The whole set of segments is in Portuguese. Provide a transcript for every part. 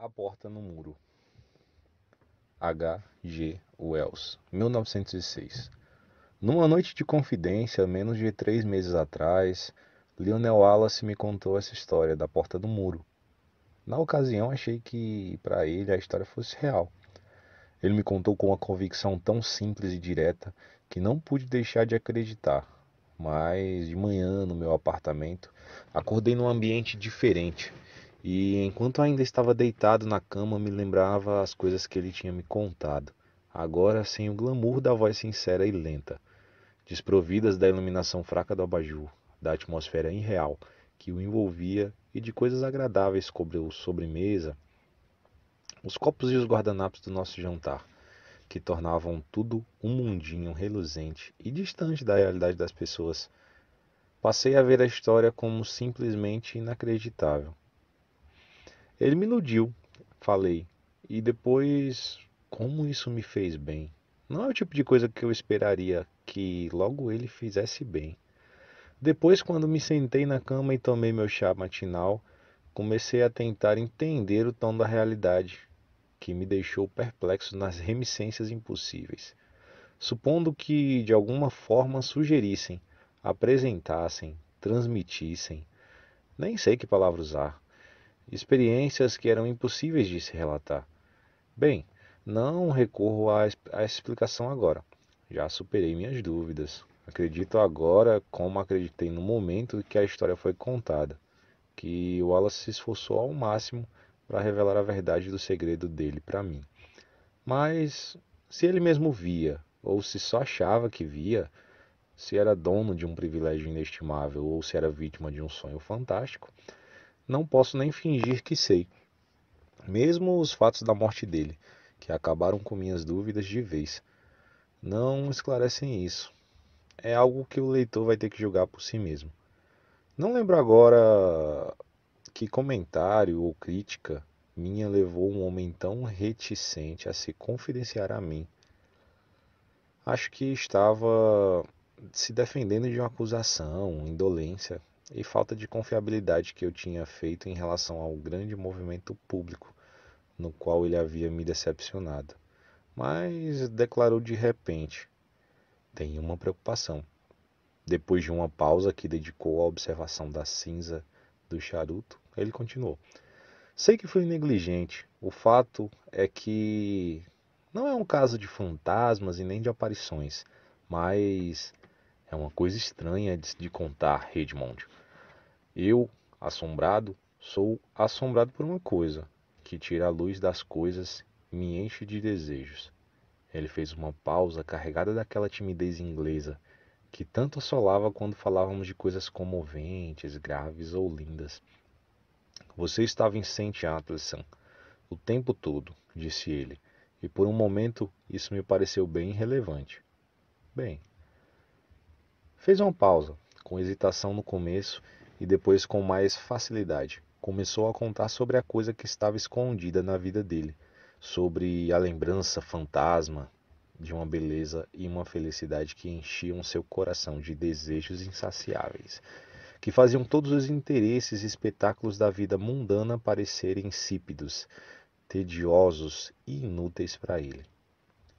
A Porta no Muro. H. G. Wells, 1906. Numa noite de confidência, menos de três meses atrás, Lionel Wallace me contou essa história da Porta do Muro. Na ocasião, achei que para ele a história fosse real. Ele me contou com uma convicção tão simples e direta que não pude deixar de acreditar. Mas de manhã, no meu apartamento, acordei num ambiente diferente e enquanto ainda estava deitado na cama, me lembrava as coisas que ele tinha me contado, agora sem o glamour da voz sincera e lenta, desprovidas da iluminação fraca do abajur, da atmosfera irreal que o envolvia e de coisas agradáveis cobreu sobremesa, os copos e os guardanapos do nosso jantar, que tornavam tudo um mundinho reluzente e distante da realidade das pessoas. Passei a ver a história como simplesmente inacreditável ele me iludiu, falei. E depois, como isso me fez bem. Não é o tipo de coisa que eu esperaria que logo ele fizesse bem. Depois, quando me sentei na cama e tomei meu chá matinal, comecei a tentar entender o tom da realidade, que me deixou perplexo nas remissências impossíveis. Supondo que, de alguma forma, sugerissem, apresentassem, transmitissem, nem sei que palavra usar, experiências que eram impossíveis de se relatar. Bem, não recorro à, à explicação agora. Já superei minhas dúvidas. Acredito agora, como acreditei no momento que a história foi contada, que Wallace se esforçou ao máximo para revelar a verdade do segredo dele para mim. Mas se ele mesmo via, ou se só achava que via, se era dono de um privilégio inestimável ou se era vítima de um sonho fantástico, não posso nem fingir que sei. Mesmo os fatos da morte dele, que acabaram com minhas dúvidas de vez, não esclarecem isso. É algo que o leitor vai ter que julgar por si mesmo. Não lembro agora que comentário ou crítica minha levou um homem tão reticente a se confidenciar a mim. Acho que estava se defendendo de uma acusação, indolência, e falta de confiabilidade que eu tinha feito em relação ao grande movimento público no qual ele havia me decepcionado. Mas declarou de repente: Tenho uma preocupação. Depois de uma pausa que dedicou à observação da cinza do charuto, ele continuou: Sei que fui negligente. O fato é que não é um caso de fantasmas e nem de aparições, mas é uma coisa estranha de, contar, Redmond. Eu, assombrado, sou assombrado por uma coisa que tira a luz das coisas, me enche de desejos. Ele fez uma pausa carregada daquela timidez inglesa que tanto assolava quando falávamos de coisas comoventes, graves ou lindas. Você estava em Vincent Atlason o tempo todo, disse ele, e por um momento isso me pareceu bem irrelevante. Bem, fez uma pausa, com hesitação no começo e depois com mais facilidade. Começou a contar sobre a coisa que estava escondida na vida dele, sobre a lembrança fantasma de uma beleza e uma felicidade que enchiam seu coração de desejos insaciáveis, que faziam todos os interesses e espetáculos da vida mundana parecerem insípidos, tediosos e inúteis para ele.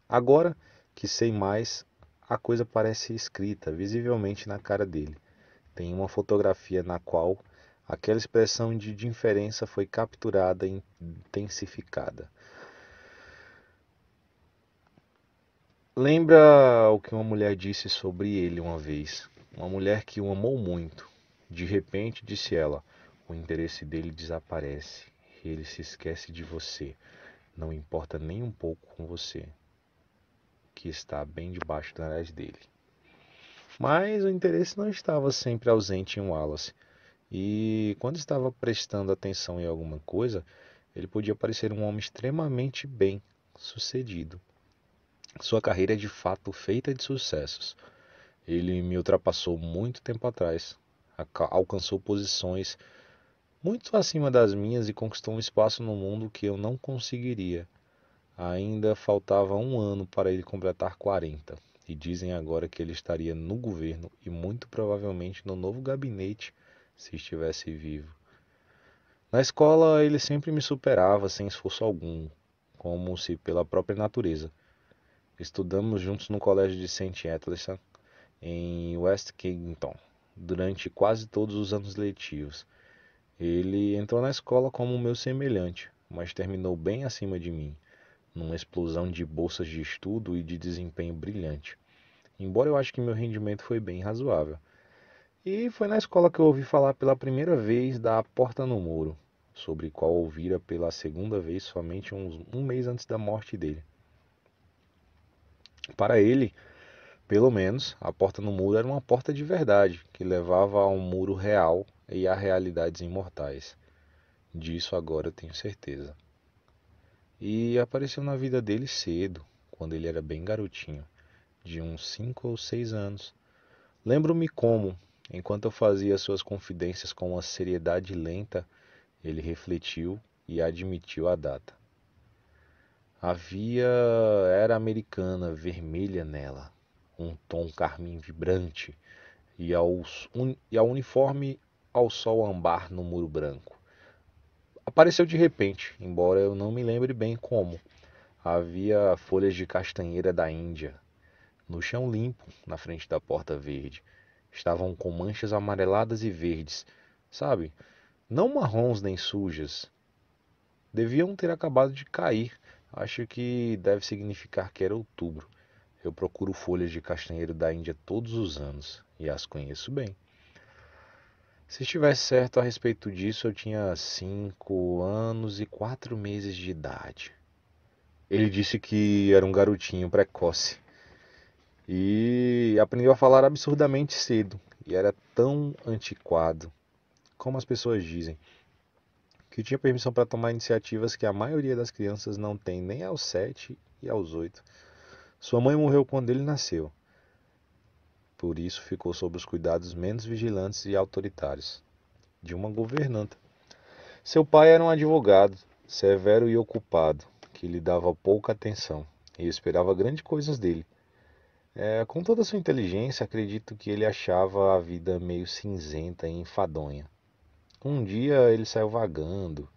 Agora que sei mais, a coisa parece escrita visivelmente na cara dele tem uma fotografia na qual aquela expressão de diferença foi capturada e intensificada. Lembra o que uma mulher disse sobre ele uma vez? Uma mulher que o amou muito. De repente, disse ela, o interesse dele desaparece. Ele se esquece de você. Não importa nem um pouco com você, que está bem debaixo do nariz dele. Mas o interesse não estava sempre ausente em Wallace, e quando estava prestando atenção em alguma coisa, ele podia parecer um homem extremamente bem sucedido. Sua carreira é de fato feita de sucessos. Ele me ultrapassou muito tempo atrás, alcançou posições muito acima das minhas e conquistou um espaço no mundo que eu não conseguiria. Ainda faltava um ano para ele completar 40 dizem agora que ele estaria no governo e muito provavelmente no novo gabinete se estivesse vivo. Na escola, ele sempre me superava sem esforço algum, como se pela própria natureza. Estudamos juntos no colégio de St. Ethelson, em West Kensington, durante quase todos os anos letivos. Ele entrou na escola como meu semelhante, mas terminou bem acima de mim, numa explosão de bolsas de estudo e de desempenho brilhante embora eu acho que meu rendimento foi bem razoável. E foi na escola que eu ouvi falar pela primeira vez da Porta no Muro, sobre qual ouvira pela segunda vez somente uns, um mês antes da morte dele. Para ele, pelo menos, a porta no muro era uma porta de verdade, que levava a um muro real e a realidades imortais. Disso agora eu tenho certeza. E apareceu na vida dele cedo, quando ele era bem garotinho de uns cinco ou seis anos. Lembro-me como, enquanto eu fazia suas confidências com uma seriedade lenta, ele refletiu e admitiu a data. Havia era americana vermelha nela, um tom carmim vibrante, e, aos, un, e ao uniforme ao sol ambar no muro branco. Apareceu de repente, embora eu não me lembre bem como. Havia folhas de castanheira da Índia, no chão limpo, na frente da porta verde, estavam com manchas amareladas e verdes, sabe? Não marrons nem sujas. Deviam ter acabado de cair. Acho que deve significar que era outubro. Eu procuro folhas de castanheiro da Índia todos os anos e as conheço bem. Se estivesse certo a respeito disso, eu tinha cinco anos e quatro meses de idade. Ele disse que era um garotinho precoce. E aprendeu a falar absurdamente cedo. E era tão antiquado, como as pessoas dizem, que tinha permissão para tomar iniciativas que a maioria das crianças não tem nem aos sete e aos oito. Sua mãe morreu quando ele nasceu. Por isso ficou sob os cuidados menos vigilantes e autoritários de uma governanta. Seu pai era um advogado, severo e ocupado, que lhe dava pouca atenção e esperava grandes coisas dele. É, com toda a sua inteligência, acredito que ele achava a vida meio cinzenta e enfadonha. Um dia ele saiu vagando,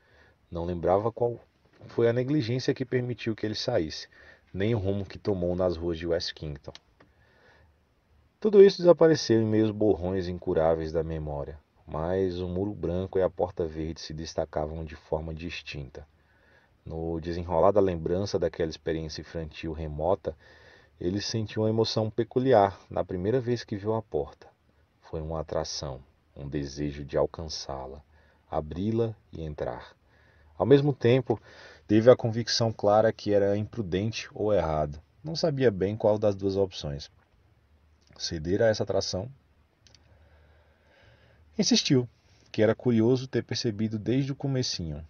não lembrava qual foi a negligência que permitiu que ele saísse, nem o rumo que tomou nas ruas de West Kington. Tudo isso desapareceu em meios borrões incuráveis da memória, mas o muro branco e a porta verde se destacavam de forma distinta. No desenrolar da lembrança daquela experiência infantil remota, ele sentiu uma emoção peculiar na primeira vez que viu a porta. Foi uma atração, um desejo de alcançá-la, abri-la e entrar. Ao mesmo tempo, teve a convicção clara que era imprudente ou errado. Não sabia bem qual das duas opções. Ceder a essa atração. Insistiu, que era curioso ter percebido desde o comecinho,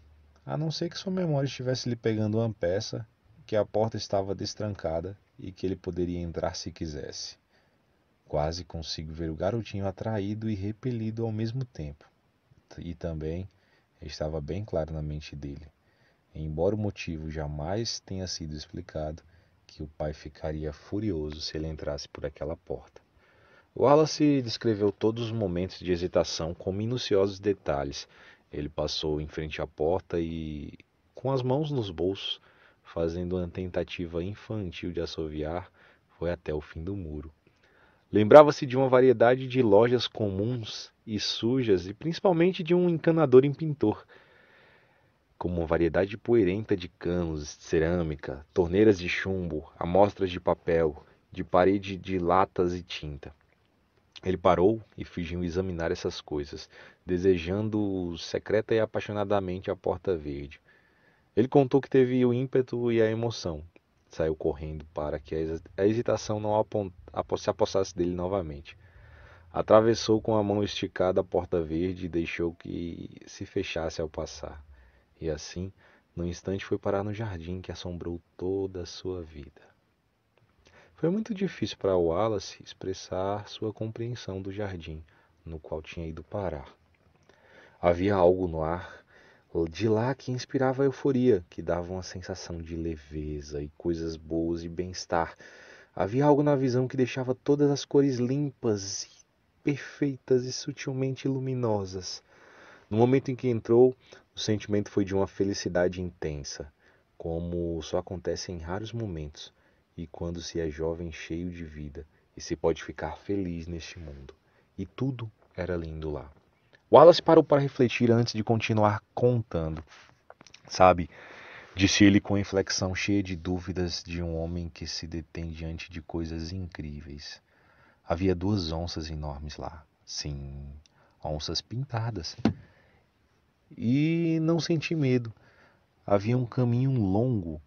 a não ser que sua memória estivesse lhe pegando uma peça, que a porta estava destrancada e que ele poderia entrar se quisesse. Quase consigo ver o garotinho atraído e repelido ao mesmo tempo. E também estava bem claro na mente dele, embora o motivo jamais tenha sido explicado, que o pai ficaria furioso se ele entrasse por aquela porta. Wallace descreveu todos os momentos de hesitação com minuciosos detalhes. Ele passou em frente à porta e, com as mãos nos bolsos, fazendo uma tentativa infantil de assoviar, foi até o fim do muro. Lembrava-se de uma variedade de lojas comuns e sujas, e principalmente de um encanador em pintor, como uma variedade poeirenta de canos, cerâmica, torneiras de chumbo, amostras de papel, de parede de latas e tinta. Ele parou e fingiu examinar essas coisas, desejando secreta e apaixonadamente a porta verde. Ele contou que teve o ímpeto e a emoção. Saiu correndo para que a hesitação não se apossasse dele novamente. Atravessou com a mão esticada a porta verde e deixou que se fechasse ao passar. E assim, num instante, foi parar no jardim que assombrou toda a sua vida. Foi muito difícil para Wallace expressar sua compreensão do jardim no qual tinha ido parar. Havia algo no ar de lá que inspirava a euforia, que dava uma sensação de leveza e coisas boas e bem-estar. Havia algo na visão que deixava todas as cores limpas, e perfeitas e sutilmente luminosas. No momento em que entrou, o sentimento foi de uma felicidade intensa, como só acontece em raros momentos e quando se é jovem cheio de vida e se pode ficar feliz neste mundo. E tudo era lindo lá. Wallace parou para refletir antes de continuar contando, sabe? Disse ele com inflexão cheia de dúvidas de um homem que se detém diante de coisas incríveis. Havia duas onças enormes lá. Sim, onças pintadas. E não senti medo. Havia um caminho longo,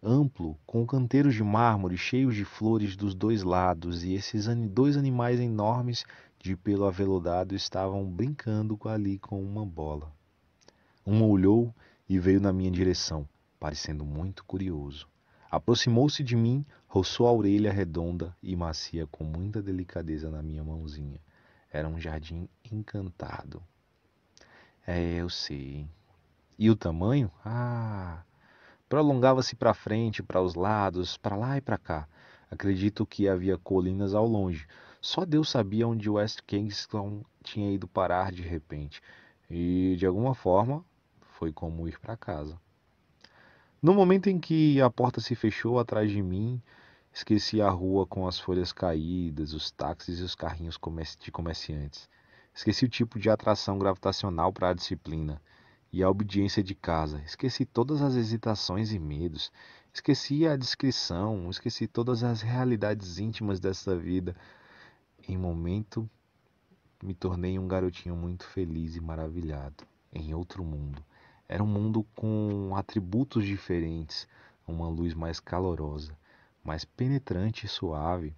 amplo, com canteiros de mármore cheios de flores dos dois lados, e esses dois animais enormes de pelo aveludado estavam brincando ali com uma bola. Um olhou e veio na minha direção, parecendo muito curioso. Aproximou-se de mim, roçou a orelha redonda e macia com muita delicadeza na minha mãozinha. Era um jardim encantado. É, eu sei. E o tamanho? Ah! Prolongava-se para frente, para os lados, para lá e para cá. Acredito que havia colinas ao longe, só Deus sabia onde West Kingston tinha ido parar de repente, e de alguma forma foi como ir para casa. No momento em que a porta se fechou atrás de mim, esqueci a rua com as folhas caídas, os táxis e os carrinhos de comerciantes. Esqueci o tipo de atração gravitacional para a disciplina e a obediência de casa. Esqueci todas as hesitações e medos. Esqueci a descrição, esqueci todas as realidades íntimas dessa vida, em momento, me tornei um garotinho muito feliz e maravilhado em outro mundo. Era um mundo com atributos diferentes, uma luz mais calorosa, mais penetrante e suave,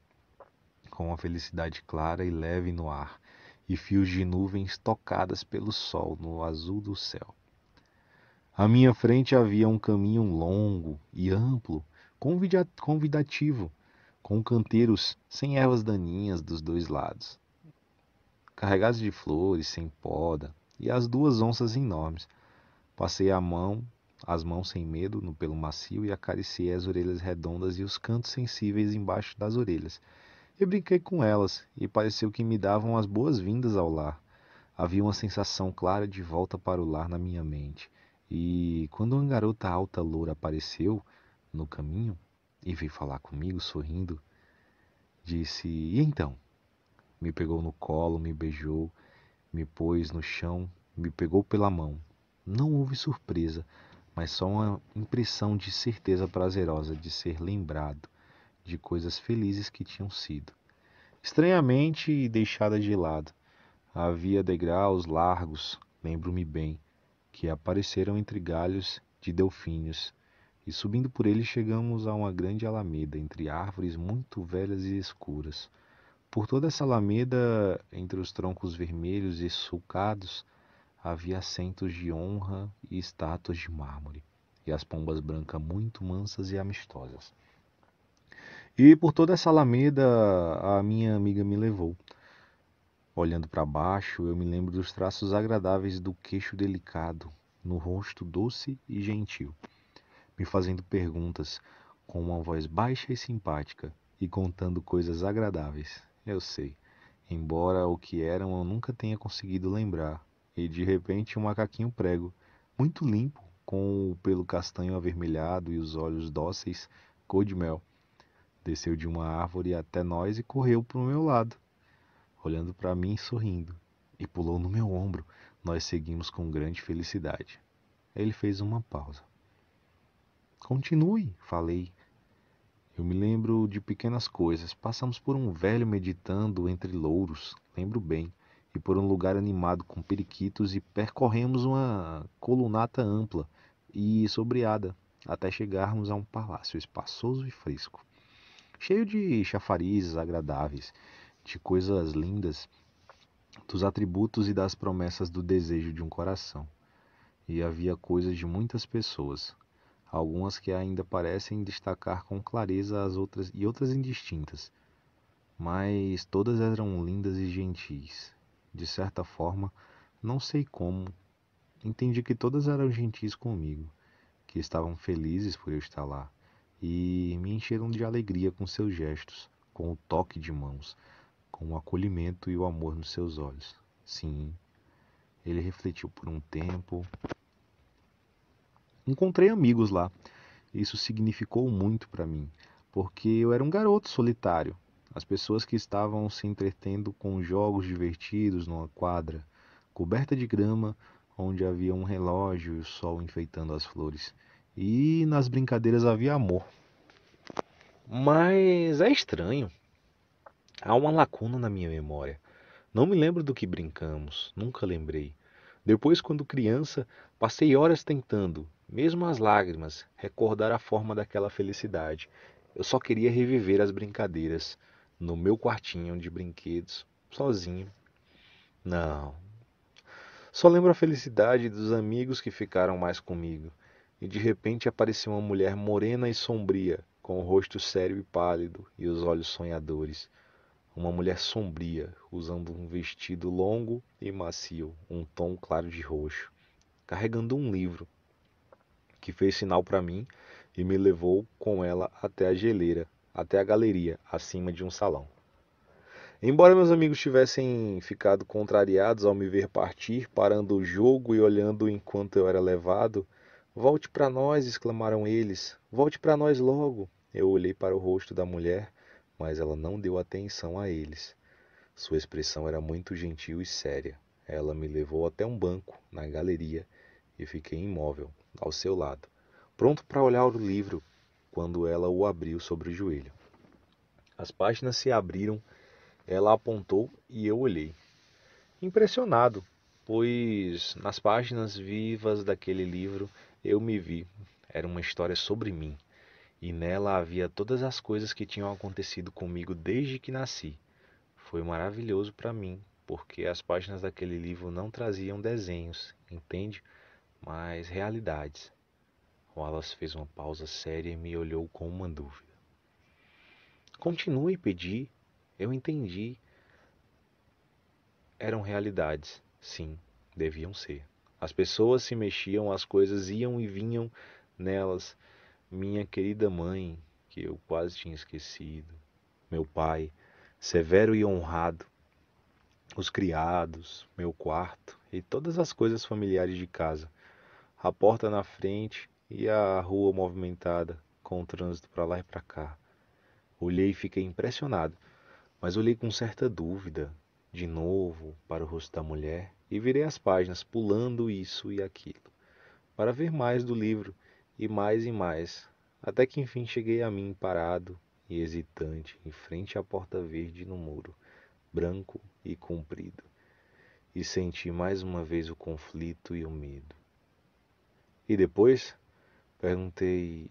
com uma felicidade clara e leve no ar, e fios de nuvens tocadas pelo sol no azul do céu. À minha frente havia um caminho longo e amplo, convidativo, com canteiros sem ervas daninhas dos dois lados, carregados de flores sem poda e as duas onças enormes. Passei a mão, as mãos sem medo, no pelo macio e acariciei as orelhas redondas e os cantos sensíveis embaixo das orelhas. E brinquei com elas e pareceu que me davam as boas-vindas ao lar. Havia uma sensação clara de volta para o lar na minha mente. E quando uma garota alta loura apareceu no caminho, e veio falar comigo sorrindo. Disse: E então? Me pegou no colo, me beijou, me pôs no chão, me pegou pela mão. Não houve surpresa, mas só uma impressão de certeza prazerosa de ser lembrado de coisas felizes que tinham sido. Estranhamente deixada de lado, havia degraus largos, lembro-me bem, que apareceram entre galhos de delfínios e subindo por ele chegamos a uma grande alameda entre árvores muito velhas e escuras. Por toda essa alameda, entre os troncos vermelhos e sulcados, havia assentos de honra e estátuas de mármore, e as pombas brancas muito mansas e amistosas. E por toda essa alameda a minha amiga me levou. Olhando para baixo, eu me lembro dos traços agradáveis do queixo delicado, no rosto doce e gentil me fazendo perguntas com uma voz baixa e simpática e contando coisas agradáveis. Eu sei, embora o que eram eu nunca tenha conseguido lembrar. E de repente um macaquinho prego, muito limpo, com o pelo castanho avermelhado e os olhos dóceis, cor de mel, desceu de uma árvore até nós e correu para o meu lado, olhando para mim sorrindo, e pulou no meu ombro. Nós seguimos com grande felicidade. Ele fez uma pausa. Continue, falei. Eu me lembro de pequenas coisas. Passamos por um velho meditando entre louros, lembro bem, e por um lugar animado com periquitos e percorremos uma colunata ampla e sobreada até chegarmos a um palácio espaçoso e fresco, cheio de chafarizes agradáveis, de coisas lindas, dos atributos e das promessas do desejo de um coração. E havia coisas de muitas pessoas, algumas que ainda parecem destacar com clareza as outras e outras indistintas. Mas todas eram lindas e gentis. De certa forma, não sei como, entendi que todas eram gentis comigo, que estavam felizes por eu estar lá e me encheram de alegria com seus gestos, com o toque de mãos, com o acolhimento e o amor nos seus olhos. Sim, ele refletiu por um tempo, encontrei amigos lá. Isso significou muito para mim, porque eu era um garoto solitário. As pessoas que estavam se entretendo com jogos divertidos numa quadra coberta de grama, onde havia um relógio e o sol enfeitando as flores. E nas brincadeiras havia amor. Mas é estranho. Há uma lacuna na minha memória. Não me lembro do que brincamos, nunca lembrei. Depois, quando criança, passei horas tentando, mesmo as lágrimas, recordar a forma daquela felicidade. Eu só queria reviver as brincadeiras no meu quartinho de brinquedos, sozinho. Não. Só lembro a felicidade dos amigos que ficaram mais comigo. E de repente apareceu uma mulher morena e sombria, com o rosto sério e pálido e os olhos sonhadores. Uma mulher sombria, usando um vestido longo e macio, um tom claro de roxo, carregando um livro que fez sinal para mim e me levou com ela até a geleira, até a galeria, acima de um salão. Embora meus amigos tivessem ficado contrariados ao me ver partir, parando o jogo e olhando enquanto eu era levado, Volte para nós! exclamaram eles. Volte para nós logo! Eu olhei para o rosto da mulher, mas ela não deu atenção a eles. Sua expressão era muito gentil e séria. Ela me levou até um banco, na galeria, e fiquei imóvel ao seu lado, pronto para olhar o livro quando ela o abriu sobre o joelho. As páginas se abriram, ela apontou e eu olhei, impressionado, pois nas páginas vivas daquele livro eu me vi. Era uma história sobre mim, e nela havia todas as coisas que tinham acontecido comigo desde que nasci. Foi maravilhoso para mim, porque as páginas daquele livro não traziam desenhos, entende? mas realidades. Wallace fez uma pausa séria e me olhou com uma dúvida. Continue, pedi. Eu entendi. Eram realidades, sim, deviam ser. As pessoas se mexiam, as coisas iam e vinham nelas. Minha querida mãe, que eu quase tinha esquecido, meu pai, severo e honrado, os criados, meu quarto e todas as coisas familiares de casa a porta na frente e a rua movimentada, com o trânsito para lá e para cá. Olhei e fiquei impressionado, mas olhei com certa dúvida, de novo, para o rosto da mulher e virei as páginas, pulando isso e aquilo, para ver mais do livro e mais e mais, até que enfim cheguei a mim parado e hesitante em frente à porta verde no muro, branco e comprido, e senti mais uma vez o conflito e o medo. E depois perguntei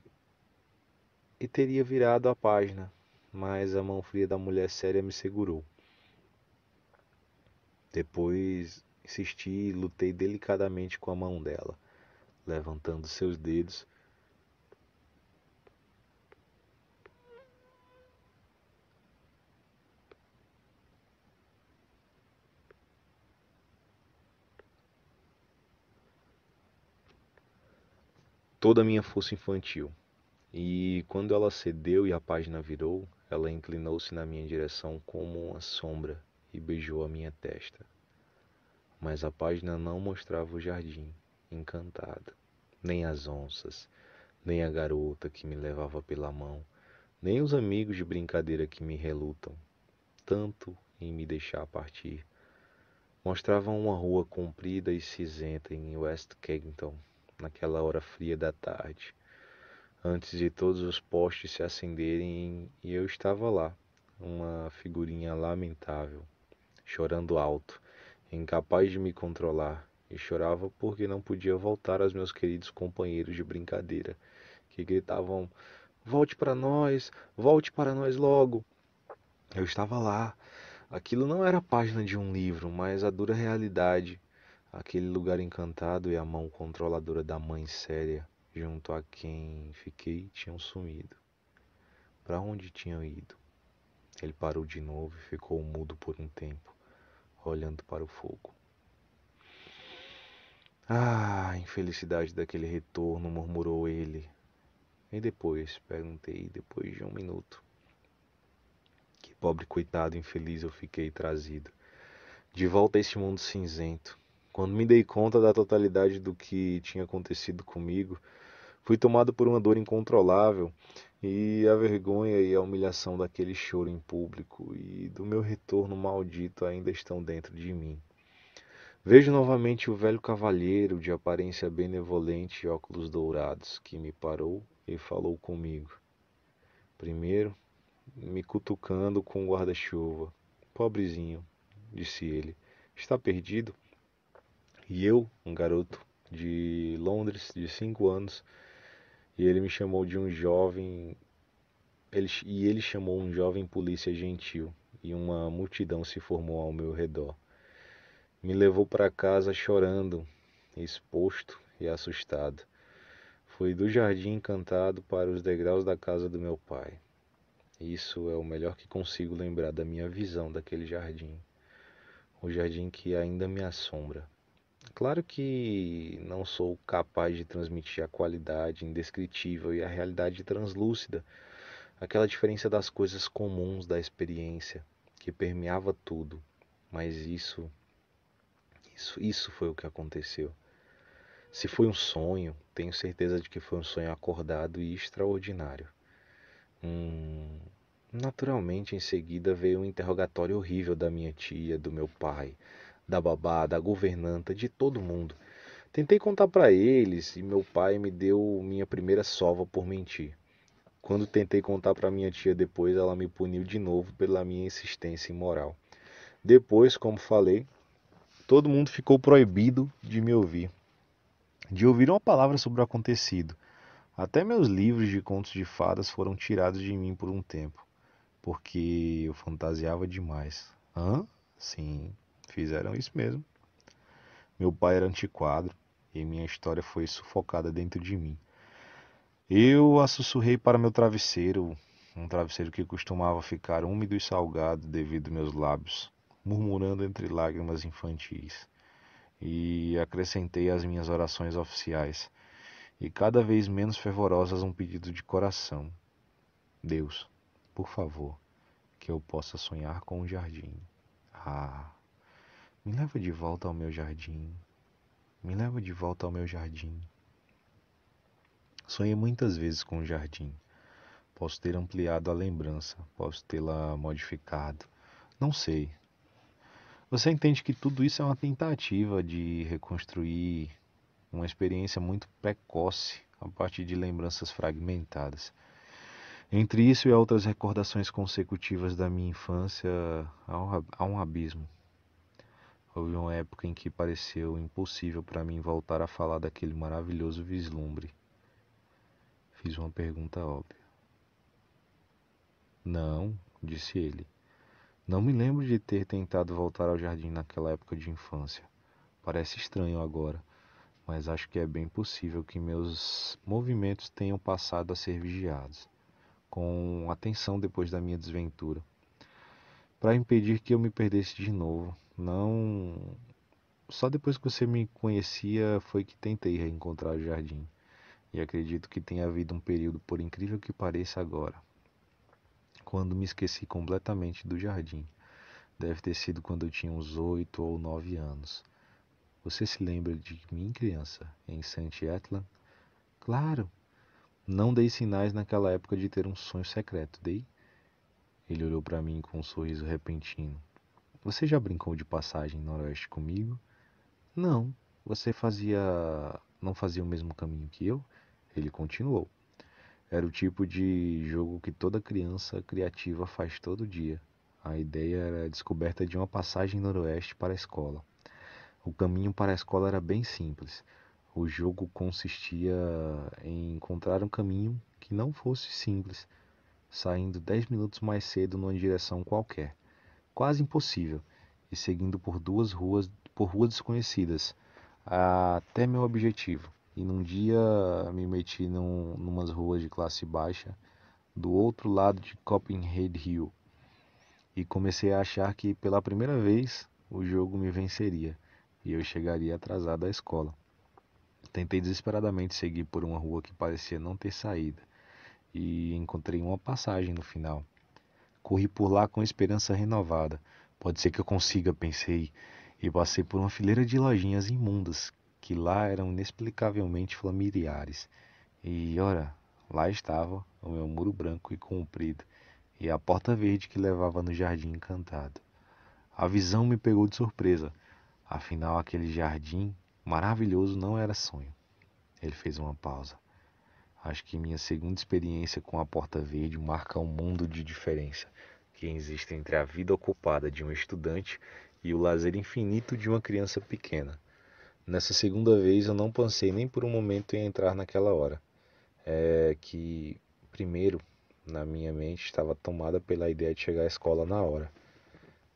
e teria virado a página, mas a mão fria da mulher séria me segurou. Depois insisti e lutei delicadamente com a mão dela, levantando seus dedos toda a minha força infantil. E quando ela cedeu e a página virou, ela inclinou-se na minha direção como uma sombra e beijou a minha testa. Mas a página não mostrava o jardim encantado, nem as onças, nem a garota que me levava pela mão, nem os amigos de brincadeira que me relutam tanto em me deixar partir. Mostrava uma rua comprida e cinzenta em West Kensington naquela hora fria da tarde, antes de todos os postes se acenderem, e eu estava lá, uma figurinha lamentável, chorando alto, incapaz de me controlar, e chorava porque não podia voltar aos meus queridos companheiros de brincadeira, que gritavam: Volte para nós, volte para nós logo! Eu estava lá. Aquilo não era a página de um livro, mas a dura realidade aquele lugar encantado e a mão controladora da mãe séria junto a quem fiquei tinham sumido. Para onde tinham ido? Ele parou de novo e ficou mudo por um tempo, olhando para o fogo. Ah, infelicidade daquele retorno, murmurou ele. E depois, perguntei, depois de um minuto. Que pobre coitado infeliz eu fiquei trazido. De volta a este mundo cinzento. Quando me dei conta da totalidade do que tinha acontecido comigo, fui tomado por uma dor incontrolável e a vergonha e a humilhação daquele choro em público e do meu retorno maldito ainda estão dentro de mim. Vejo novamente o velho cavalheiro de aparência benevolente e óculos dourados que me parou e falou comigo. Primeiro, me cutucando com o guarda-chuva. Pobrezinho, disse ele, está perdido? E eu, um garoto de Londres, de 5 anos, e ele me chamou de um jovem. Ele, e ele chamou um jovem polícia gentil, e uma multidão se formou ao meu redor. Me levou para casa chorando, exposto e assustado. Fui do jardim encantado para os degraus da casa do meu pai. Isso é o melhor que consigo lembrar da minha visão daquele jardim. O jardim que ainda me assombra. Claro que não sou capaz de transmitir a qualidade indescritível e a realidade translúcida, aquela diferença das coisas comuns da experiência que permeava tudo, mas isso isso isso foi o que aconteceu. Se foi um sonho, tenho certeza de que foi um sonho acordado e extraordinário. Hum, naturalmente, em seguida veio um interrogatório horrível da minha tia, do meu pai da babá, da governanta, de todo mundo. Tentei contar para eles e meu pai me deu minha primeira sova por mentir. Quando tentei contar para minha tia depois, ela me puniu de novo pela minha insistência imoral. Depois, como falei, todo mundo ficou proibido de me ouvir, de ouvir uma palavra sobre o acontecido. Até meus livros de contos de fadas foram tirados de mim por um tempo, porque eu fantasiava demais. Hã? Sim, Fizeram isso mesmo. Meu pai era antiquadro e minha história foi sufocada dentro de mim. Eu a sussurrei para meu travesseiro, um travesseiro que costumava ficar úmido e salgado devido meus lábios, murmurando entre lágrimas infantis. E acrescentei às minhas orações oficiais, e cada vez menos fervorosas, um pedido de coração: Deus, por favor, que eu possa sonhar com um jardim. Ah! Me leva de volta ao meu jardim. Me leva de volta ao meu jardim. Sonhei muitas vezes com o jardim. Posso ter ampliado a lembrança, posso tê-la modificado. Não sei. Você entende que tudo isso é uma tentativa de reconstruir uma experiência muito precoce a partir de lembranças fragmentadas. Entre isso e outras recordações consecutivas da minha infância, há um abismo. Houve uma época em que pareceu impossível para mim voltar a falar daquele maravilhoso vislumbre. Fiz uma pergunta óbvia. Não, disse ele. Não me lembro de ter tentado voltar ao jardim naquela época de infância. Parece estranho agora, mas acho que é bem possível que meus movimentos tenham passado a ser vigiados com atenção depois da minha desventura, para impedir que eu me perdesse de novo não. Só depois que você me conhecia foi que tentei reencontrar o jardim. E acredito que tenha havido um período, por incrível que pareça agora, quando me esqueci completamente do jardim. Deve ter sido quando eu tinha uns oito ou nove anos. Você se lembra de mim, criança, em St. Etlan? Claro! Não dei sinais naquela época de ter um sonho secreto, dei? Ele olhou para mim com um sorriso repentino. Você já brincou de passagem noroeste comigo? Não. Você fazia. não fazia o mesmo caminho que eu? Ele continuou. Era o tipo de jogo que toda criança criativa faz todo dia. A ideia era a descoberta de uma passagem noroeste para a escola. O caminho para a escola era bem simples. O jogo consistia em encontrar um caminho que não fosse simples, saindo dez minutos mais cedo numa direção qualquer quase impossível, e seguindo por duas ruas, por ruas desconhecidas, até meu objetivo. E num dia me meti num, numas ruas de classe baixa, do outro lado de Copenhague Hill, e comecei a achar que pela primeira vez o jogo me venceria e eu chegaria atrasado à escola. Tentei desesperadamente seguir por uma rua que parecia não ter saída e encontrei uma passagem no final. Corri por lá com esperança renovada. Pode ser que eu consiga, pensei, e passei por uma fileira de lojinhas imundas, que lá eram inexplicavelmente familiares. E, ora, lá estava o meu muro branco e comprido, e a porta verde que levava no jardim encantado. A visão me pegou de surpresa. Afinal, aquele jardim maravilhoso não era sonho. Ele fez uma pausa. Acho que minha segunda experiência com a Porta Verde marca um mundo de diferença que existe entre a vida ocupada de um estudante e o lazer infinito de uma criança pequena. Nessa segunda vez eu não pensei nem por um momento em entrar naquela hora. É que, primeiro, na minha mente estava tomada pela ideia de chegar à escola na hora.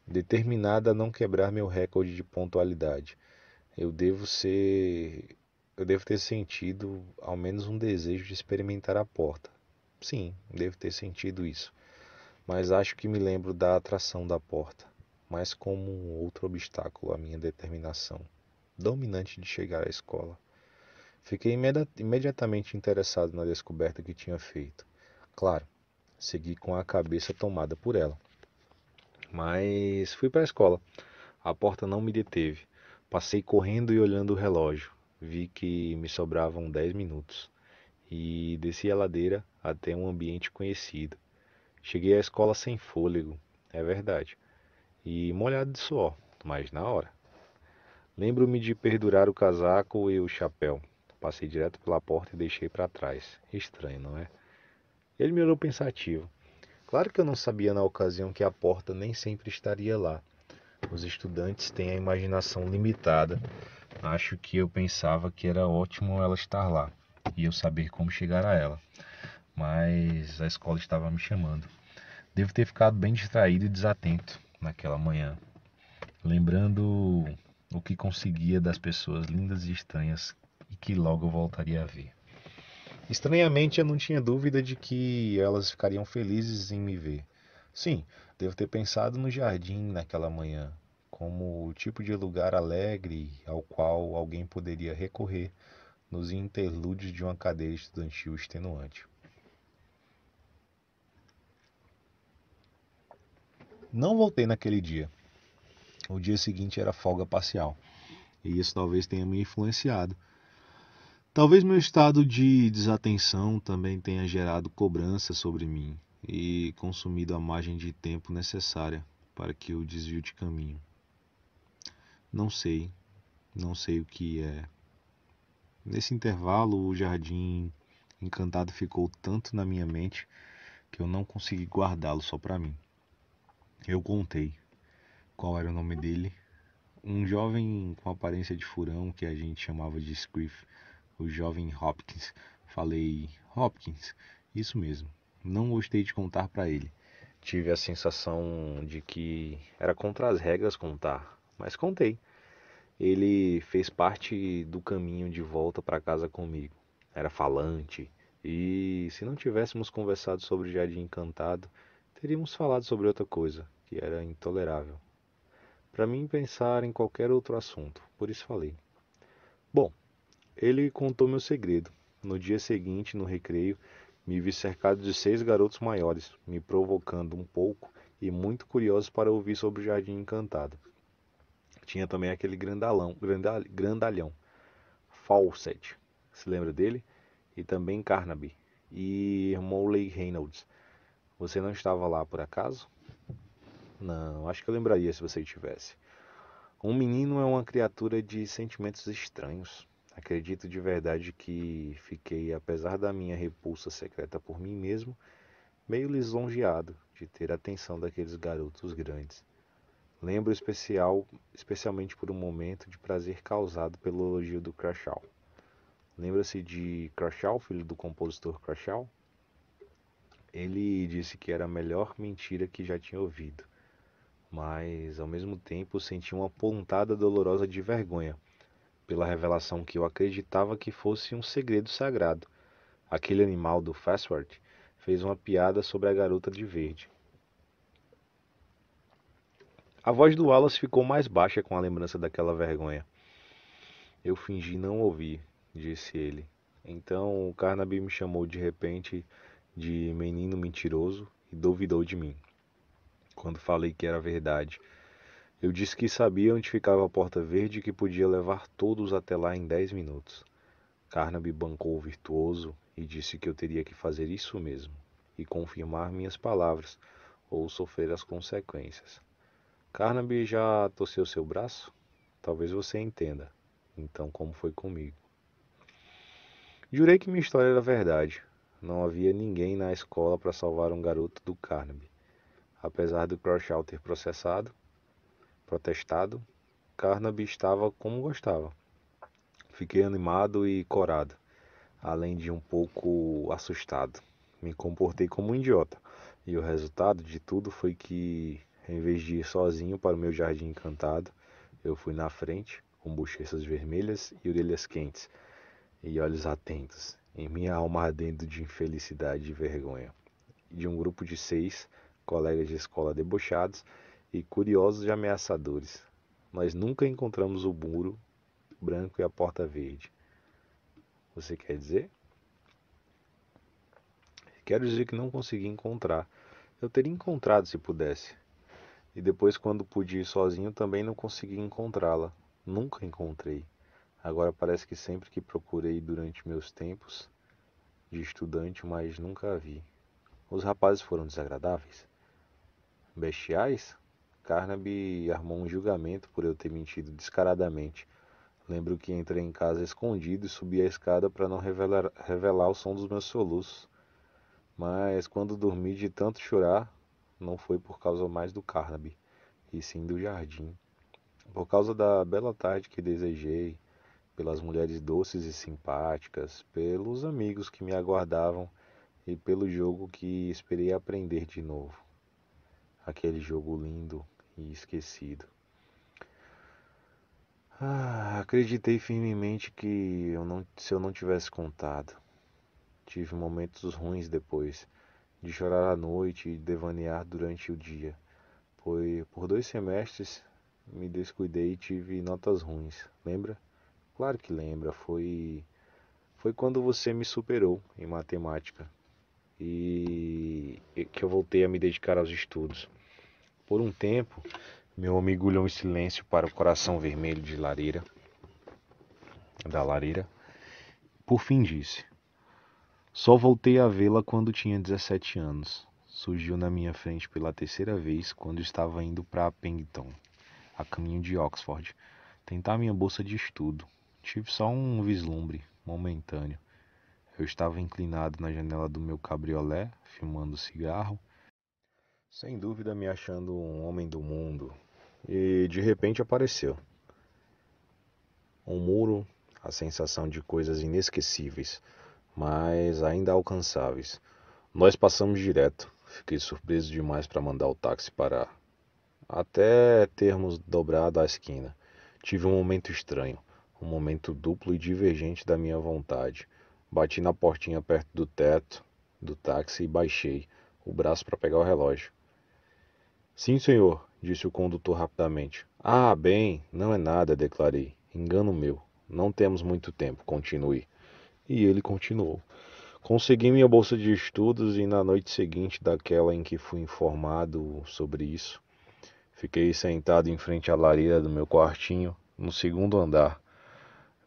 Determinada a não quebrar meu recorde de pontualidade, eu devo ser eu devo ter sentido ao menos um desejo de experimentar a porta. Sim, devo ter sentido isso. Mas acho que me lembro da atração da porta, mais como um outro obstáculo à minha determinação dominante de chegar à escola. Fiquei imediatamente interessado na descoberta que tinha feito. Claro, segui com a cabeça tomada por ela. Mas fui para a escola. A porta não me deteve. Passei correndo e olhando o relógio vi que me sobravam 10 minutos e desci a ladeira até um ambiente conhecido. Cheguei à escola sem fôlego, é verdade, e molhado de suor, mas na hora. Lembro-me de perdurar o casaco e o chapéu. Passei direto pela porta e deixei para trás. Estranho, não é? Ele me olhou pensativo. Claro que eu não sabia na ocasião que a porta nem sempre estaria lá. Os estudantes têm a imaginação limitada Acho que eu pensava que era ótimo ela estar lá e eu saber como chegar a ela, mas a escola estava me chamando. Devo ter ficado bem distraído e desatento naquela manhã, lembrando o que conseguia das pessoas lindas e estranhas e que logo voltaria a ver. Estranhamente, eu não tinha dúvida de que elas ficariam felizes em me ver. Sim, devo ter pensado no jardim naquela manhã, como o tipo de lugar alegre ao qual alguém poderia recorrer nos interlúdios de uma cadeira estudantil extenuante. Não voltei naquele dia. O dia seguinte era folga parcial, e isso talvez tenha me influenciado. Talvez meu estado de desatenção também tenha gerado cobrança sobre mim e consumido a margem de tempo necessária para que eu desvie de caminho. Não sei, não sei o que é. Nesse intervalo, o jardim encantado ficou tanto na minha mente que eu não consegui guardá-lo só para mim. Eu contei qual era o nome dele. Um jovem com aparência de furão que a gente chamava de Scriff, o jovem Hopkins. Falei, Hopkins, isso mesmo. Não gostei de contar para ele. Tive a sensação de que era contra as regras contar mas contei. Ele fez parte do caminho de volta para casa comigo. Era falante, e se não tivéssemos conversado sobre o Jardim Encantado, teríamos falado sobre outra coisa, que era intolerável. Para mim, pensar em qualquer outro assunto, por isso falei. Bom, ele contou meu segredo. No dia seguinte, no recreio, me vi cercado de seis garotos maiores, me provocando um pouco e muito curiosos para ouvir sobre o Jardim Encantado. Tinha também aquele grandalão, grandal, grandalhão, Fawcett, se lembra dele? E também Carnaby e Molly Reynolds. Você não estava lá por acaso? Não, acho que eu lembraria se você estivesse. Um menino é uma criatura de sentimentos estranhos. Acredito de verdade que fiquei, apesar da minha repulsa secreta por mim mesmo, meio lisonjeado de ter a atenção daqueles garotos grandes. Lembro especial, especialmente por um momento de prazer causado pelo elogio do Crashaw. Lembra-se de Crashaw, filho do compositor Crashaw? Ele disse que era a melhor mentira que já tinha ouvido, mas ao mesmo tempo senti uma pontada dolorosa de vergonha pela revelação que eu acreditava que fosse um segredo sagrado. Aquele animal do Fastward fez uma piada sobre a garota de verde. A voz do Wallace ficou mais baixa com a lembrança daquela vergonha. Eu fingi não ouvir, disse ele. Então o Carnaby me chamou de repente de menino mentiroso e duvidou de mim. Quando falei que era verdade, eu disse que sabia onde ficava a porta verde e que podia levar todos até lá em dez minutos. Carnaby bancou o virtuoso e disse que eu teria que fazer isso mesmo e confirmar minhas palavras ou sofrer as consequências. Carnaby já torceu seu braço? Talvez você entenda. Então, como foi comigo? Jurei que minha história era verdade. Não havia ninguém na escola para salvar um garoto do Carnaby. Apesar do Crouchal ter processado, protestado, Carnaby estava como gostava. Fiquei animado e corado, além de um pouco assustado. Me comportei como um idiota. E o resultado de tudo foi que em vez de ir sozinho para o meu jardim encantado, eu fui na frente, com bochechas vermelhas e orelhas quentes, e olhos atentos, em minha alma ardendo de infelicidade e vergonha, de um grupo de seis colegas de escola debochados e curiosos e ameaçadores. Nós nunca encontramos o muro branco e a porta verde. Você quer dizer? Quero dizer que não consegui encontrar. Eu teria encontrado se pudesse e depois, quando pude ir sozinho, também não consegui encontrá-la. Nunca encontrei. Agora parece que sempre que procurei durante meus tempos de estudante, mas nunca a vi. Os rapazes foram desagradáveis? Bestiais? Carnaby armou um julgamento por eu ter mentido descaradamente. Lembro que entrei em casa escondido e subi a escada para não revelar, revelar o som dos meus soluços. Mas quando dormi de tanto chorar, não foi por causa mais do Carnaby, e sim do jardim. Por causa da bela tarde que desejei, pelas mulheres doces e simpáticas, pelos amigos que me aguardavam e pelo jogo que esperei aprender de novo. Aquele jogo lindo e esquecido. Ah, acreditei firmemente que eu não, se eu não tivesse contado. Tive momentos ruins depois, de chorar à noite e devanear durante o dia, Foi por dois semestres me descuidei e tive notas ruins. Lembra? Claro que lembra, foi foi quando você me superou em matemática e que eu voltei a me dedicar aos estudos. Por um tempo, meu amigo olhou em silêncio para o coração vermelho de lareira da lareira. Por fim disse: só voltei a vê-la quando tinha 17 anos. Surgiu na minha frente pela terceira vez quando estava indo para Pennington, a caminho de Oxford, tentar minha bolsa de estudo. Tive só um vislumbre, momentâneo. Eu estava inclinado na janela do meu cabriolé, fumando cigarro, sem dúvida me achando um homem do mundo. E de repente apareceu. Um muro, a sensação de coisas inesquecíveis mas ainda alcançáveis. Nós passamos direto. Fiquei surpreso demais para mandar o táxi parar. Até termos dobrado a esquina, tive um momento estranho, um momento duplo e divergente da minha vontade. Bati na portinha perto do teto do táxi e baixei o braço para pegar o relógio. Sim, senhor, disse o condutor rapidamente. Ah, bem, não é nada, declarei. Engano meu. Não temos muito tempo, continue. E ele continuou. Consegui minha bolsa de estudos e na noite seguinte daquela em que fui informado sobre isso, fiquei sentado em frente à lareira do meu quartinho, no segundo andar,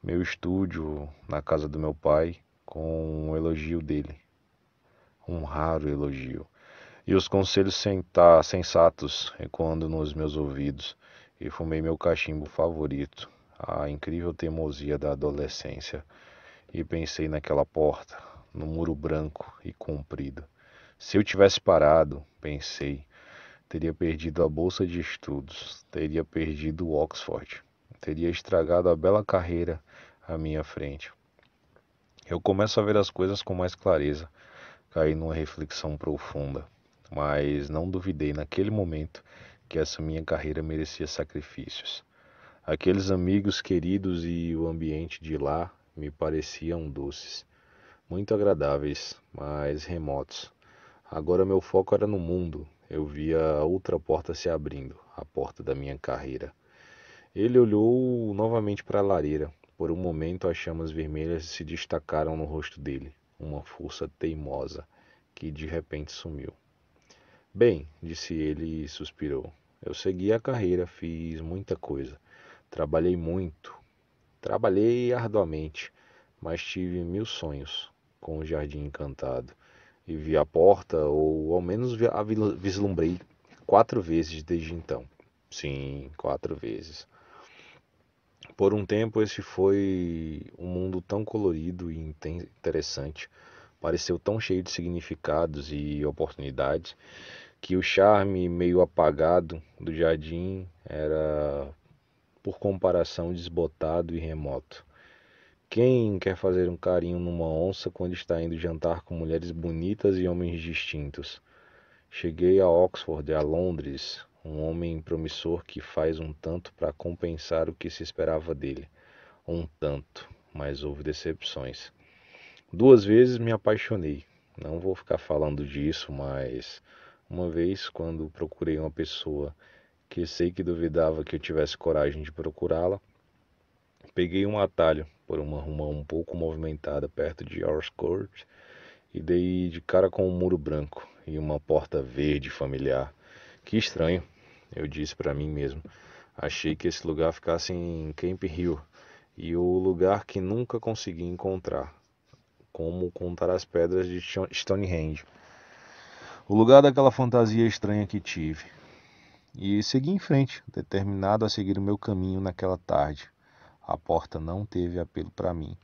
meu estúdio na casa do meu pai, com um elogio dele. Um raro elogio. E os conselhos sentar, sensatos ecoando nos meus ouvidos, e fumei meu cachimbo favorito, a incrível teimosia da adolescência e pensei naquela porta, no muro branco e comprido. Se eu tivesse parado, pensei, teria perdido a bolsa de estudos, teria perdido o Oxford, teria estragado a bela carreira à minha frente. Eu começo a ver as coisas com mais clareza, caí numa reflexão profunda, mas não duvidei naquele momento que essa minha carreira merecia sacrifícios. Aqueles amigos queridos e o ambiente de lá me pareciam doces, muito agradáveis, mas remotos. Agora meu foco era no mundo. Eu via outra porta se abrindo, a porta da minha carreira. Ele olhou novamente para a lareira. Por um momento as chamas vermelhas se destacaram no rosto dele, uma força teimosa que de repente sumiu. Bem, disse ele e suspirou. Eu segui a carreira, fiz muita coisa. Trabalhei muito, Trabalhei arduamente, mas tive mil sonhos com o jardim encantado e vi a porta, ou ao menos a vislumbrei quatro vezes desde então. Sim, quatro vezes. Por um tempo, esse foi um mundo tão colorido e interessante, pareceu tão cheio de significados e oportunidades, que o charme meio apagado do jardim era por comparação desbotado e remoto. Quem quer fazer um carinho numa onça quando está indo jantar com mulheres bonitas e homens distintos? Cheguei a Oxford, e a Londres, um homem promissor que faz um tanto para compensar o que se esperava dele. Um tanto, mas houve decepções. Duas vezes me apaixonei. Não vou ficar falando disso, mas uma vez, quando procurei uma pessoa que sei que duvidava que eu tivesse coragem de procurá-la, peguei um atalho por uma rua um pouco movimentada perto de Hours Court e dei de cara com um muro branco e uma porta verde familiar. Que estranho, eu disse para mim mesmo. Achei que esse lugar ficasse em Camp Hill e o lugar que nunca consegui encontrar, como contar as pedras de Stonehenge. O lugar daquela fantasia estranha que tive, e segui em frente, determinado a seguir o meu caminho naquela tarde. A porta não teve apelo para mim.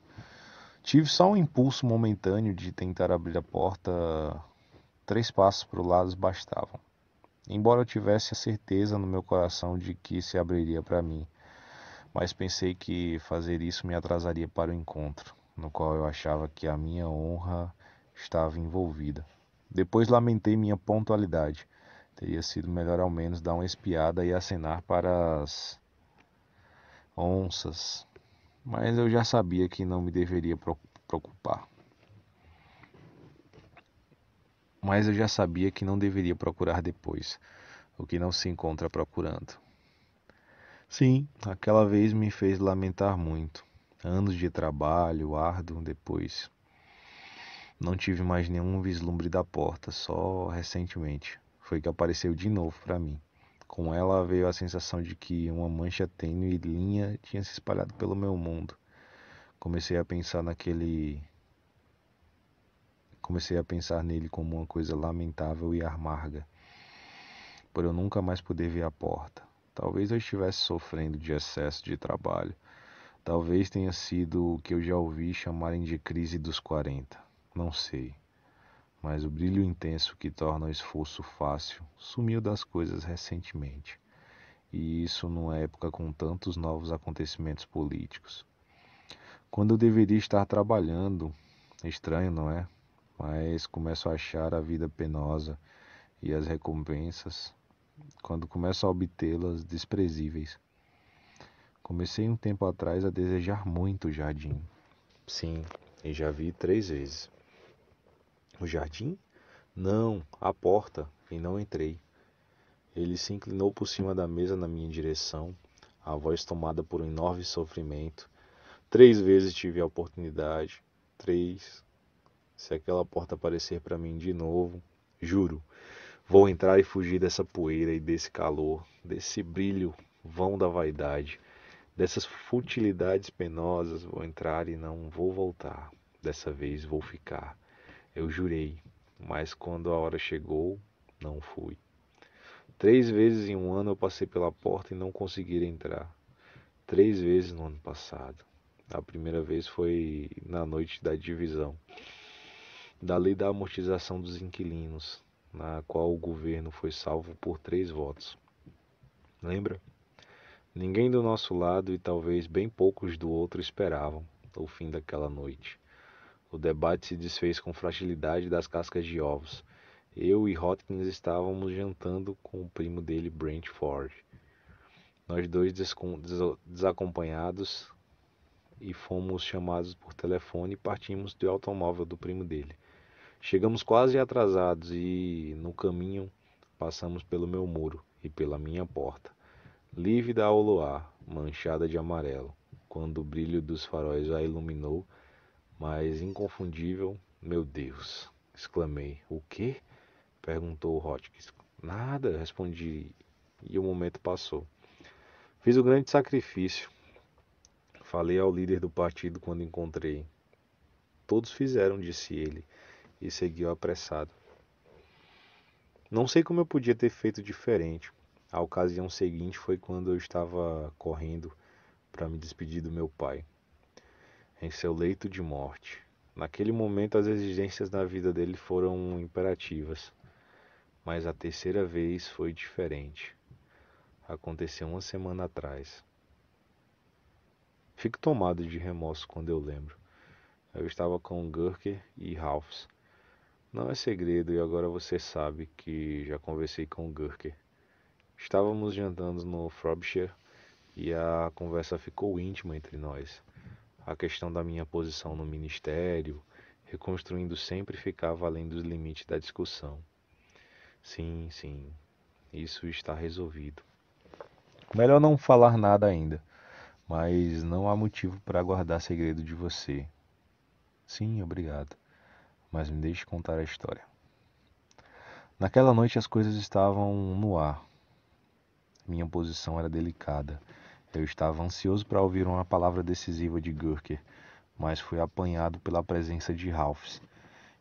Tive só um impulso momentâneo de tentar abrir a porta. Três passos para o lado bastavam. Embora eu tivesse a certeza no meu coração de que se abriria para mim, mas pensei que fazer isso me atrasaria para o encontro, no qual eu achava que a minha honra estava envolvida. Depois lamentei minha pontualidade Teria sido melhor ao menos dar uma espiada e acenar para as onças. Mas eu já sabia que não me deveria preocupar. Mas eu já sabia que não deveria procurar depois o que não se encontra procurando. Sim, aquela vez me fez lamentar muito. Anos de trabalho árduo depois. Não tive mais nenhum vislumbre da porta, só recentemente foi que apareceu de novo para mim. Com ela veio a sensação de que uma mancha tênue e linha tinha se espalhado pelo meu mundo. Comecei a pensar naquele comecei a pensar nele como uma coisa lamentável e amarga, por eu nunca mais poder ver a porta. Talvez eu estivesse sofrendo de excesso de trabalho. Talvez tenha sido o que eu já ouvi chamarem de crise dos 40. Não sei mas o brilho intenso que torna o esforço fácil sumiu das coisas recentemente. E isso numa época com tantos novos acontecimentos políticos. Quando eu deveria estar trabalhando, estranho, não é? Mas começo a achar a vida penosa e as recompensas, quando começo a obtê-las, desprezíveis. Comecei um tempo atrás a desejar muito o jardim. Sim, e já vi três vezes. O jardim? Não, a porta, e não entrei. Ele se inclinou por cima da mesa na minha direção, a voz tomada por um enorme sofrimento. Três vezes tive a oportunidade. Três. Se aquela porta aparecer para mim de novo, juro, vou entrar e fugir dessa poeira e desse calor, desse brilho vão da vaidade, dessas futilidades penosas. Vou entrar e não vou voltar. Dessa vez vou ficar. Eu jurei, mas quando a hora chegou, não fui. Três vezes em um ano eu passei pela porta e não consegui entrar. Três vezes no ano passado. A primeira vez foi na noite da divisão da lei da amortização dos inquilinos, na qual o governo foi salvo por três votos. Lembra? Ninguém do nosso lado e talvez bem poucos do outro esperavam o fim daquela noite. O debate se desfez com fragilidade das cascas de ovos. Eu e Hotkins estávamos jantando com o primo dele, Brent Ford. Nós dois des desacompanhados e fomos chamados por telefone e partimos do automóvel do primo dele. Chegamos quase atrasados e, no caminho, passamos pelo meu muro e pela minha porta, lívida ao luar, manchada de amarelo, quando o brilho dos faróis a iluminou mas inconfundível. Meu Deus! exclamei. O quê? perguntou Hotchkiss. Nada, respondi, e o momento passou. Fiz o um grande sacrifício. Falei ao líder do partido quando encontrei. Todos fizeram, disse ele, e seguiu apressado. Não sei como eu podia ter feito diferente. A ocasião seguinte foi quando eu estava correndo para me despedir do meu pai em seu leito de morte. Naquele momento, as exigências da vida dele foram imperativas, mas a terceira vez foi diferente. Aconteceu uma semana atrás. Fico tomado de remorso quando eu lembro. Eu estava com Gurker e Ralphs. Não é segredo e agora você sabe que já conversei com Gurker. Estávamos jantando no Frobisher e a conversa ficou íntima entre nós a questão da minha posição no ministério, reconstruindo sempre ficava além dos limites da discussão. Sim, sim, isso está resolvido. Melhor não falar nada ainda, mas não há motivo para guardar segredo de você. Sim, obrigado, mas me deixe contar a história. Naquela noite as coisas estavam no ar. Minha posição era delicada eu estava ansioso para ouvir uma palavra decisiva de Gürker, mas fui apanhado pela presença de Ralphs.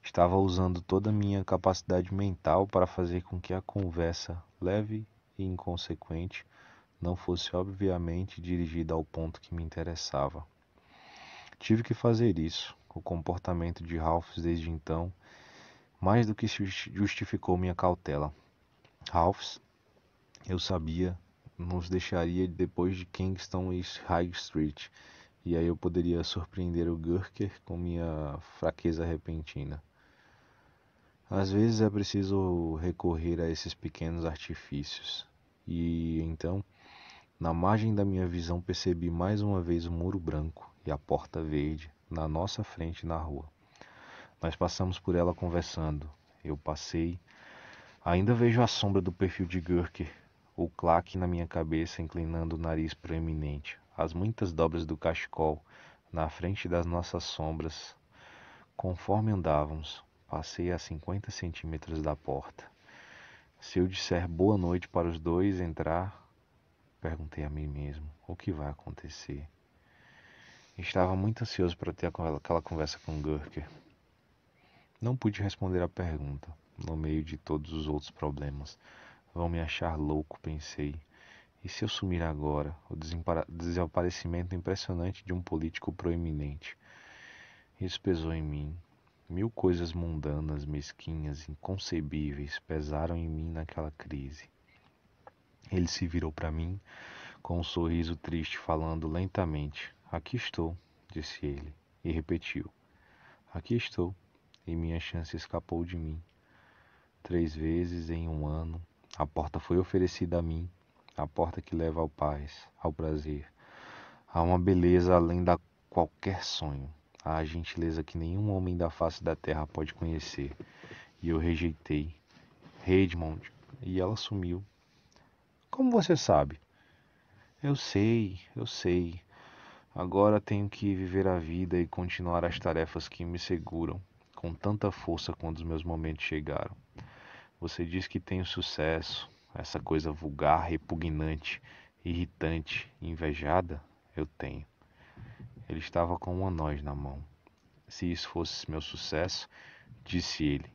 Estava usando toda a minha capacidade mental para fazer com que a conversa, leve e inconsequente, não fosse obviamente dirigida ao ponto que me interessava. Tive que fazer isso. O comportamento de Ralphs desde então mais do que justificou minha cautela. Ralphs, eu sabia, nos deixaria depois de Kingston e High Street, e aí eu poderia surpreender o Gurker com minha fraqueza repentina. Às vezes é preciso recorrer a esses pequenos artifícios, e então, na margem da minha visão, percebi mais uma vez o muro branco e a porta verde na nossa frente na rua. Nós passamos por ela conversando. Eu passei. Ainda vejo a sombra do perfil de Gurker o claque na minha cabeça inclinando o nariz proeminente, as muitas dobras do cachecol na frente das nossas sombras. Conforme andávamos, passei a 50 centímetros da porta. Se eu disser boa noite para os dois entrar, perguntei a mim mesmo, o que vai acontecer? Estava muito ansioso para ter aquela conversa com Gurker. Não pude responder a pergunta, no meio de todos os outros problemas. Vão me achar louco, pensei. E se eu sumir agora? O desaparecimento impressionante de um político proeminente. Isso pesou em mim. Mil coisas mundanas, mesquinhas, inconcebíveis pesaram em mim naquela crise. Ele se virou para mim com um sorriso triste, falando lentamente: Aqui estou, disse ele, e repetiu: Aqui estou, e minha chance escapou de mim. Três vezes em um ano, a porta foi oferecida a mim, a porta que leva ao paz, ao prazer, a uma beleza além da qualquer sonho, a gentileza que nenhum homem da face da terra pode conhecer. E eu rejeitei Redmond e ela sumiu. Como você sabe? Eu sei, eu sei. Agora tenho que viver a vida e continuar as tarefas que me seguram, com tanta força quando os meus momentos chegaram. Você diz que tem sucesso, essa coisa vulgar, repugnante, irritante, invejada, eu tenho. Ele estava com uma noz na mão. Se isso fosse meu sucesso, disse ele,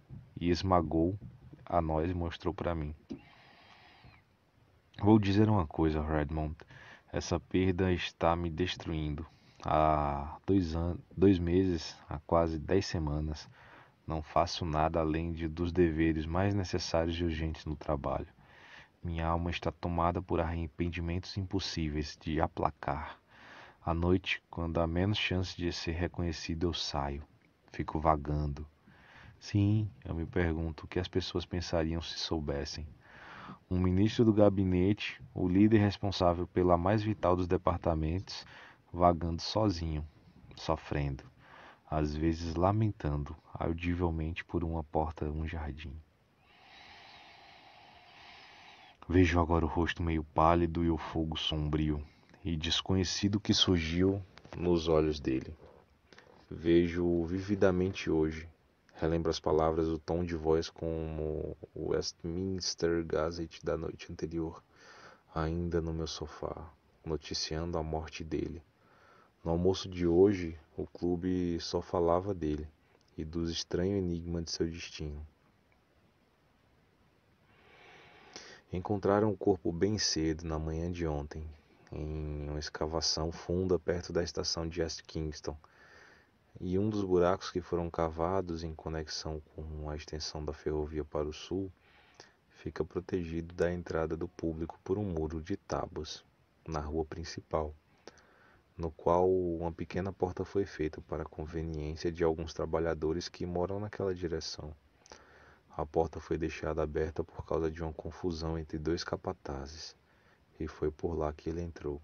e esmagou a nós e mostrou para mim. Vou dizer uma coisa, Redmond. Essa perda está me destruindo. Há dois, anos, dois meses, há quase dez semanas, não faço nada além de, dos deveres mais necessários e urgentes no trabalho. Minha alma está tomada por arrependimentos impossíveis de aplacar. À noite, quando há menos chance de ser reconhecido, eu saio. Fico vagando. Sim, eu me pergunto o que as pessoas pensariam se soubessem. Um ministro do gabinete, o líder responsável pela mais vital dos departamentos, vagando sozinho, sofrendo às vezes lamentando audivelmente por uma porta, um jardim. Vejo agora o rosto meio pálido e o fogo sombrio e desconhecido que surgiu nos olhos dele. Vejo vividamente hoje. Relembro as palavras, o tom de voz como o Westminster Gazette da noite anterior, ainda no meu sofá, noticiando a morte dele. No almoço de hoje, o clube só falava dele e dos estranho enigma de seu destino. Encontraram o corpo bem cedo na manhã de ontem, em uma escavação funda perto da estação de East Kingston, e um dos buracos que foram cavados em conexão com a extensão da ferrovia para o sul fica protegido da entrada do público por um muro de tábuas na rua principal no qual uma pequena porta foi feita para conveniência de alguns trabalhadores que moram naquela direção. A porta foi deixada aberta por causa de uma confusão entre dois capatazes, e foi por lá que ele entrou.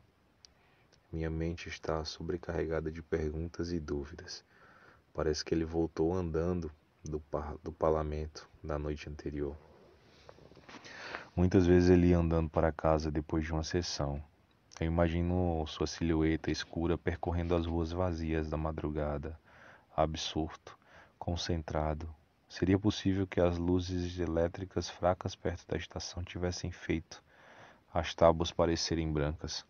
Minha mente está sobrecarregada de perguntas e dúvidas. Parece que ele voltou andando do, par do parlamento da noite anterior. Muitas vezes ele ia andando para casa depois de uma sessão, eu imagino sua silhueta escura percorrendo as ruas vazias da madrugada, absorto, concentrado. Seria possível que as luzes elétricas fracas perto da estação tivessem feito as tábuas parecerem brancas.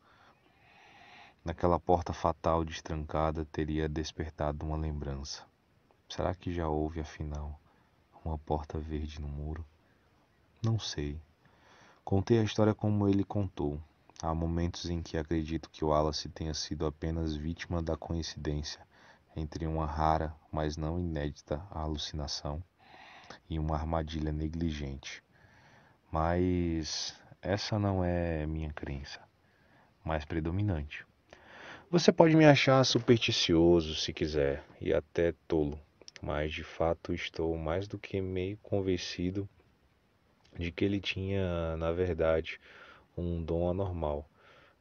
Naquela porta fatal destrancada teria despertado uma lembrança. Será que já houve, afinal, uma porta verde no muro? Não sei. Contei a história como ele contou, Há momentos em que acredito que o Wallace tenha sido apenas vítima da coincidência entre uma rara, mas não inédita alucinação e uma armadilha negligente. Mas essa não é minha crença, mais predominante. Você pode me achar supersticioso se quiser e até tolo, mas de fato estou mais do que meio convencido de que ele tinha, na verdade, um dom anormal,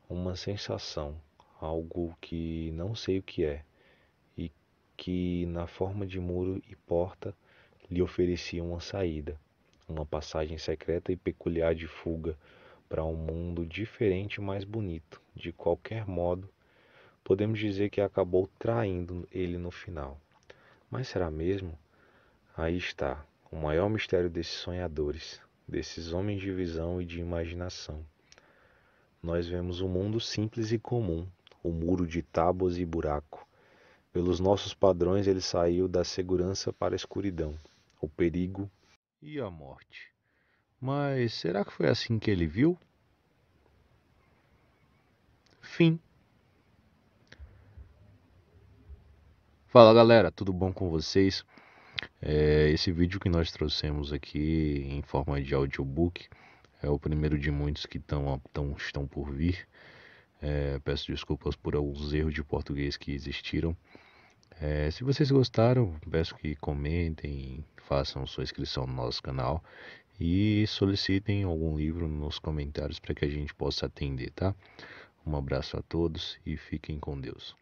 uma sensação, algo que não sei o que é, e que, na forma de muro e porta, lhe oferecia uma saída, uma passagem secreta e peculiar de fuga para um mundo diferente e mais bonito. De qualquer modo, podemos dizer que acabou traindo ele no final. Mas será mesmo? Aí está o maior mistério desses sonhadores, desses homens de visão e de imaginação nós vemos um mundo simples e comum, o um muro de tábuas e buraco. Pelos nossos padrões, ele saiu da segurança para a escuridão, o perigo e a morte. Mas será que foi assim que ele viu? Fim. Fala galera, tudo bom com vocês? É, esse vídeo que nós trouxemos aqui em forma de audiobook é o primeiro de muitos que tão, tão estão por vir. É, peço desculpas por alguns erros de português que existiram. É, se vocês gostaram, peço que comentem, façam sua inscrição no nosso canal e solicitem algum livro nos comentários para que a gente possa atender, tá? Um abraço a todos e fiquem com Deus.